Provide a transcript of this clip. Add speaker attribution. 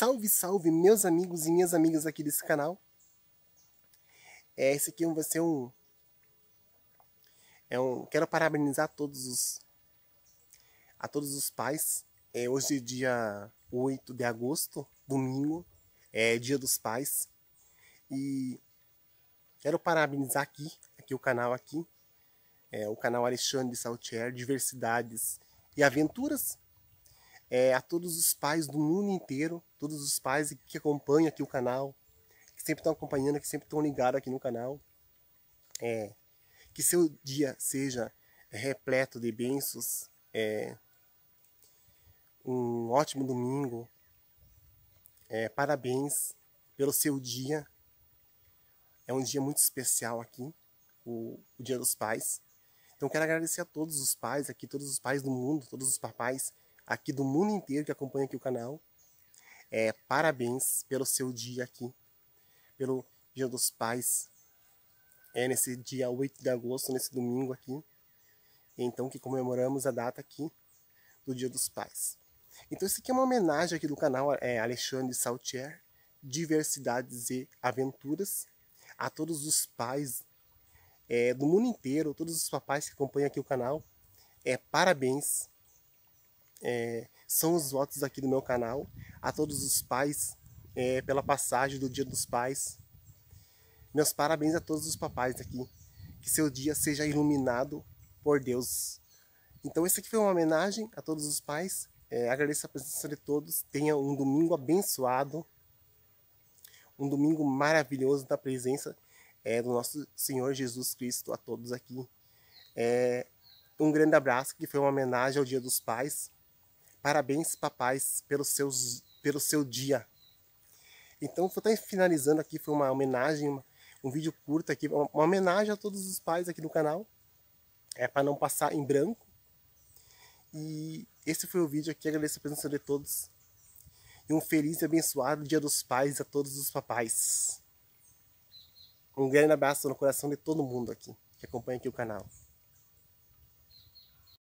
Speaker 1: Salve, salve, meus amigos e minhas amigas aqui desse canal. É, esse aqui vai ser um... É um quero parabenizar a todos os... A todos os pais. É, hoje, é dia 8 de agosto, domingo, é dia dos pais. E quero parabenizar aqui, aqui o canal aqui. É, o canal Alexandre Saltier, Diversidades e Aventuras é, a todos os pais do mundo inteiro, todos os pais que acompanham aqui o canal, que sempre estão acompanhando, que sempre estão ligados aqui no canal. É, que seu dia seja repleto de bênçãos, é, um ótimo domingo, é, parabéns pelo seu dia. É um dia muito especial aqui, o, o Dia dos Pais. Então quero agradecer a todos os pais aqui, todos os pais do mundo, todos os papais aqui do mundo inteiro que acompanha aqui o canal. É, parabéns pelo seu dia aqui, pelo Dia dos Pais. É nesse dia 8 de agosto, nesse domingo aqui. Então que comemoramos a data aqui do Dia dos Pais. Então isso aqui é uma homenagem aqui do canal é, Alexandre Saltier, Diversidades e Aventuras, a todos os pais é, do mundo inteiro, todos os papais que acompanham aqui o canal. É, parabéns é, são os votos aqui do meu canal, a todos os pais é, pela passagem do Dia dos Pais. Meus parabéns a todos os papais aqui. Que seu dia seja iluminado por Deus. Então, esse aqui foi uma homenagem a todos os pais. É, agradeço a presença de todos. Tenha um domingo abençoado. Um domingo maravilhoso da presença é, do nosso Senhor Jesus Cristo a todos aqui. É, um grande abraço, que foi uma homenagem ao Dia dos Pais. Parabéns, papais, pelo seus, pelo seu dia. Então, vou estar finalizando aqui, foi uma homenagem, uma, um vídeo curto aqui, uma, uma, homenagem a todos os pais aqui no canal. É para não passar em branco. E esse foi o vídeo aqui, agradeço a presença de todos. E um feliz e abençoado Dia dos Pais a todos os papais. Um grande abraço no coração de todo mundo aqui que acompanha aqui o canal.